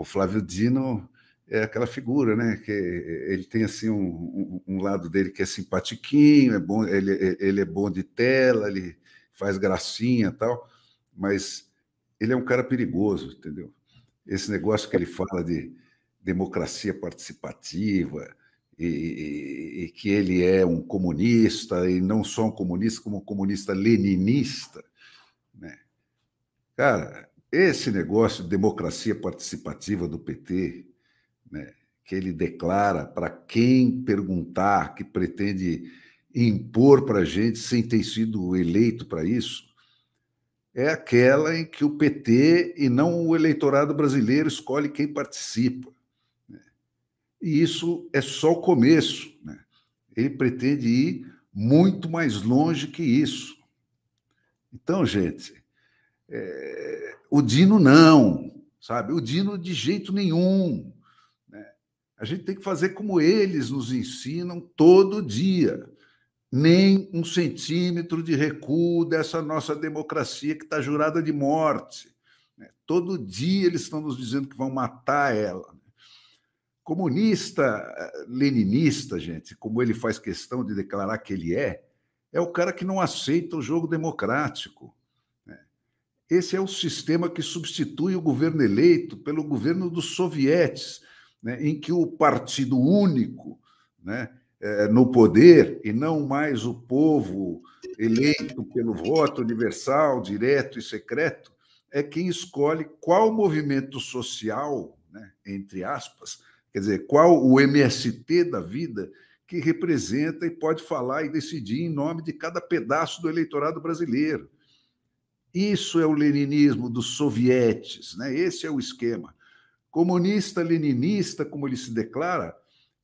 o Flávio Dino é aquela figura, né? Que ele tem assim um, um, um lado dele que é simpatiquinho, é bom, ele, ele é bom de tela, ele faz gracinha tal, mas ele é um cara perigoso, entendeu? Esse negócio que ele fala de democracia participativa e, e, e que ele é um comunista e não só um comunista como um comunista leninista, né? Cara, esse negócio de democracia participativa do PT, né, que ele declara para quem perguntar, que pretende impor para a gente sem ter sido eleito para isso, é aquela em que o PT e não o eleitorado brasileiro escolhe quem participa. Né? E isso é só o começo. Né? Ele pretende ir muito mais longe que isso. Então, gente, é, o Dino não, sabe? O Dino de jeito nenhum. Né? A gente tem que fazer como eles nos ensinam todo dia. Nem um centímetro de recuo dessa nossa democracia que está jurada de morte. Né? Todo dia eles estão nos dizendo que vão matar ela. Né? Comunista, eh, leninista, gente, como ele faz questão de declarar que ele é, é o cara que não aceita o jogo democrático esse é o sistema que substitui o governo eleito pelo governo dos sovietes, né, em que o partido único né, é, no poder, e não mais o povo eleito pelo voto universal, direto e secreto, é quem escolhe qual movimento social, né, entre aspas, quer dizer, qual o MST da vida que representa e pode falar e decidir em nome de cada pedaço do eleitorado brasileiro. Isso é o leninismo dos sovietes, né? esse é o esquema. Comunista leninista, como ele se declara,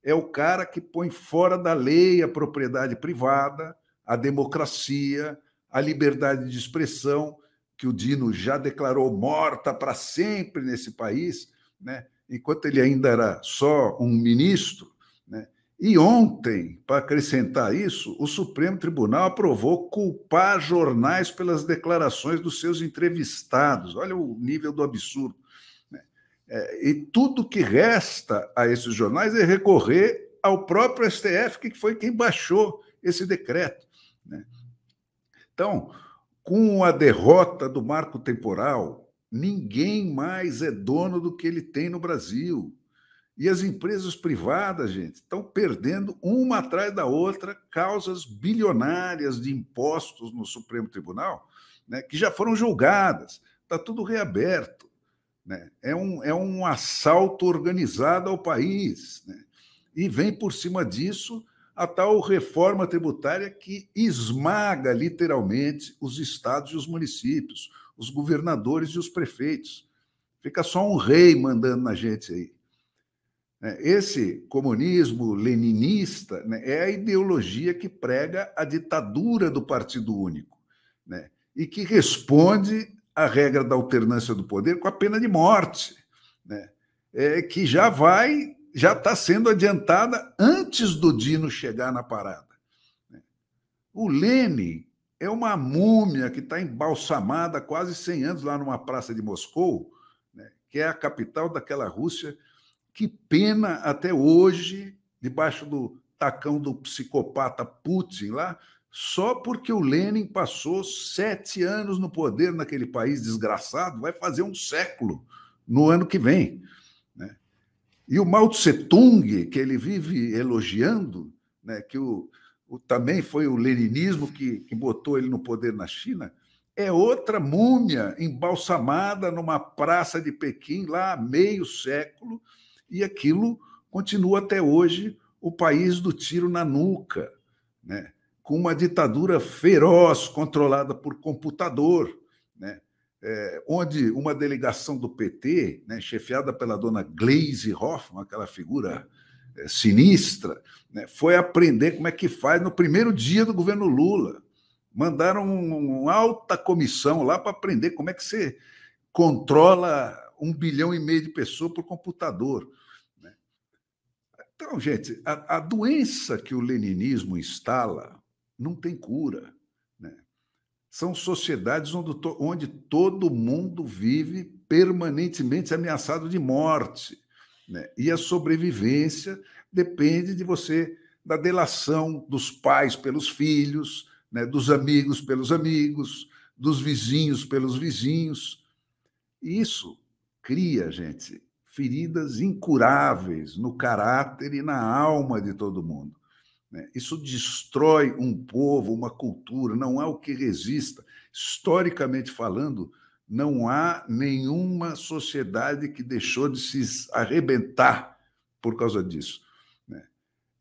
é o cara que põe fora da lei a propriedade privada, a democracia, a liberdade de expressão, que o Dino já declarou morta para sempre nesse país, né? enquanto ele ainda era só um ministro, né? E ontem, para acrescentar isso, o Supremo Tribunal aprovou culpar jornais pelas declarações dos seus entrevistados. Olha o nível do absurdo. Né? É, e tudo que resta a esses jornais é recorrer ao próprio STF, que foi quem baixou esse decreto. Né? Então, com a derrota do marco temporal, ninguém mais é dono do que ele tem no Brasil. E as empresas privadas, gente, estão perdendo uma atrás da outra causas bilionárias de impostos no Supremo Tribunal, né, que já foram julgadas. Está tudo reaberto. Né? É, um, é um assalto organizado ao país. Né? E vem por cima disso a tal reforma tributária que esmaga literalmente os estados e os municípios, os governadores e os prefeitos. Fica só um rei mandando na gente aí. Né? Esse comunismo leninista né, é a ideologia que prega a ditadura do Partido Único né, e que responde à regra da alternância do poder com a pena de morte, né, é, que já vai, já está sendo adiantada antes do Dino chegar na parada. Né. O Lenin é uma múmia que está embalsamada há quase 100 anos lá numa praça de Moscou, né, que é a capital daquela Rússia que pena até hoje, debaixo do tacão do psicopata Putin lá, só porque o Lenin passou sete anos no poder naquele país desgraçado, vai fazer um século no ano que vem. Né? E o Mao Tse Tung, que ele vive elogiando, né, que o, o, também foi o leninismo que, que botou ele no poder na China, é outra múmia embalsamada numa praça de Pequim, lá há meio século, e aquilo continua até hoje o país do tiro na nuca, né? com uma ditadura feroz controlada por computador, né? É, onde uma delegação do PT, né, chefiada pela dona Gleise Hoffmann, aquela figura é, sinistra, né, foi aprender como é que faz no primeiro dia do governo Lula. Mandaram uma um alta comissão lá para aprender como é que você controla um bilhão e meio de pessoas por computador. Né? Então, gente, a, a, doença que o leninismo instala não tem cura. Né? São sociedades onde, onde todo mundo vive permanentemente ameaçado de morte. Né? E a sobrevivência depende de você, da delação dos pais pelos filhos, né? dos amigos pelos amigos, dos vizinhos pelos vizinhos. Isso cria, gente, feridas incuráveis no caráter e na alma de todo mundo. Né? Isso destrói um povo, uma cultura, não há o que resista. Historicamente falando, não há nenhuma sociedade que deixou de se arrebentar por causa disso. Né?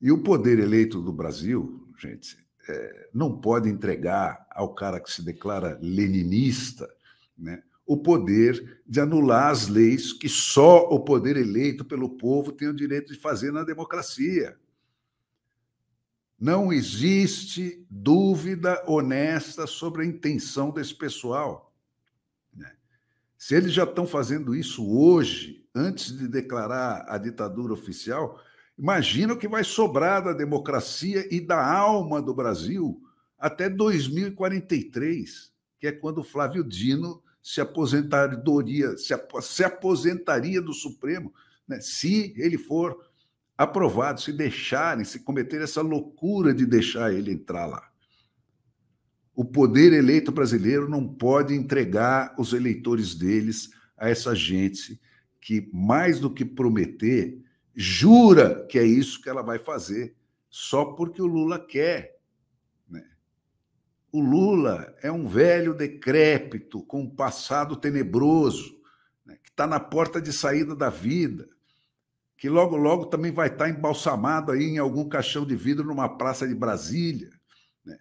E o poder eleito do Brasil, gente, eh, não pode entregar ao cara que se declara leninista né, o poder de anular as leis que só o poder eleito pelo povo tem o direito de fazer na democracia. Não existe dúvida honesta sobre a intenção desse pessoal. Né? Se eles já estão fazendo isso hoje, antes de declarar a ditadura oficial, imagina o que vai sobrar da democracia e da alma do Brasil até 2043, que é quando Flávio Dino se se aposentaria do Supremo, né, se ele for aprovado, se deixarem, se cometer essa loucura de deixar ele entrar lá. O poder eleito brasileiro não pode entregar os eleitores deles a essa gente que, mais do que prometer, jura que é isso que ela vai fazer, só porque o Lula quer. O Lula é um velho decrépito com um passado tenebroso, né, que está na porta de saída da vida, que logo, logo também vai estar tá embalsamado aí em algum caixão de vidro numa praça de Brasília, né,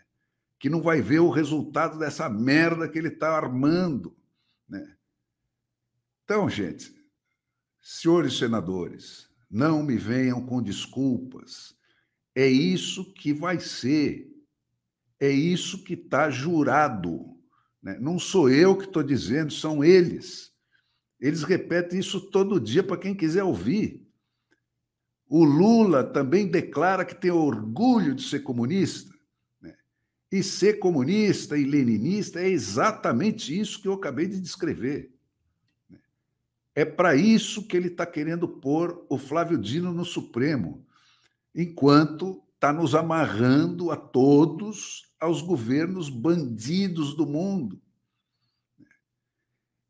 que não vai ver o resultado dessa merda que ele está armando. Né. Então, gente, senhores senadores, não me venham com desculpas. É isso que vai ser. É isso que está jurado. Né? Não sou eu que estou dizendo, são eles. Eles repetem isso todo dia para quem quiser ouvir. O Lula também declara que tem orgulho de ser comunista. Né? E ser comunista e leninista é exatamente isso que eu acabei de descrever. Né? É para isso que ele está querendo pôr o Flávio Dino no Supremo, enquanto está nos amarrando a todos aos governos bandidos do mundo.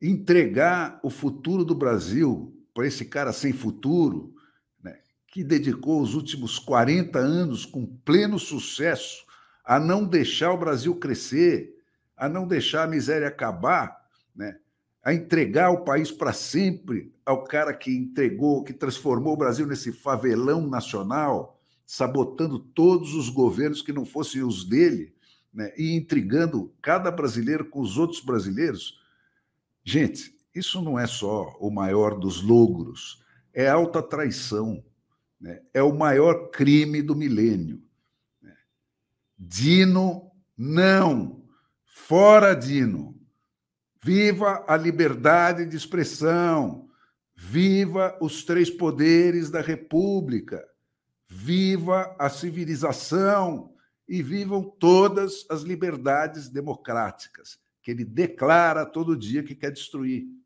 Entregar o futuro do Brasil para esse cara sem futuro, né, que dedicou os últimos 40 anos com pleno sucesso a não deixar o Brasil crescer, a não deixar a miséria acabar, né, a entregar o país para sempre ao cara que entregou, que transformou o Brasil nesse favelão nacional sabotando todos os governos que não fossem os dele né, e intrigando cada brasileiro com os outros brasileiros. Gente, isso não é só o maior dos logros, é alta traição, né, é o maior crime do milênio. Né. Dino, não! Fora Dino! Viva a liberdade de expressão! Viva os três poderes da República! Viva a civilização e vivam todas as liberdades democráticas que ele declara todo dia que quer destruir.